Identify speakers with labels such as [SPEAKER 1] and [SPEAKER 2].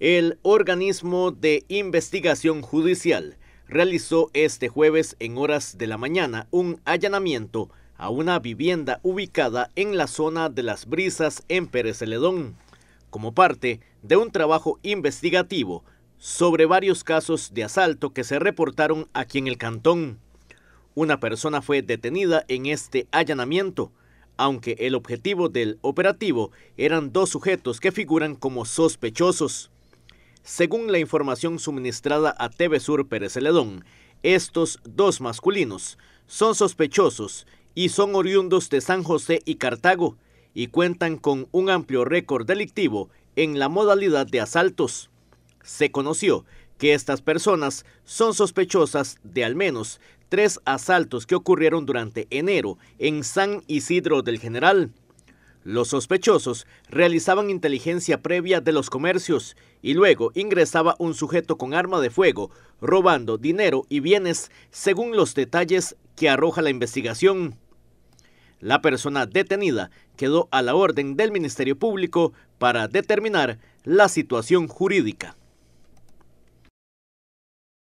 [SPEAKER 1] El organismo de investigación judicial realizó este jueves en horas de la mañana un allanamiento a una vivienda ubicada en la zona de las brisas en Pérez Celedón, como parte de un trabajo investigativo sobre varios casos de asalto que se reportaron aquí en el cantón. Una persona fue detenida en este allanamiento, aunque el objetivo del operativo eran dos sujetos que figuran como sospechosos. Según la información suministrada a TV Sur Pérez Celedón, estos dos masculinos son sospechosos y son oriundos de San José y Cartago y cuentan con un amplio récord delictivo en la modalidad de asaltos. Se conoció que estas personas son sospechosas de al menos tres asaltos que ocurrieron durante enero en San Isidro del General. Los sospechosos realizaban inteligencia previa de los comercios y luego ingresaba un sujeto con arma de fuego, robando dinero y bienes, según los detalles que arroja la investigación. La persona detenida quedó a la orden del Ministerio Público para determinar la situación jurídica.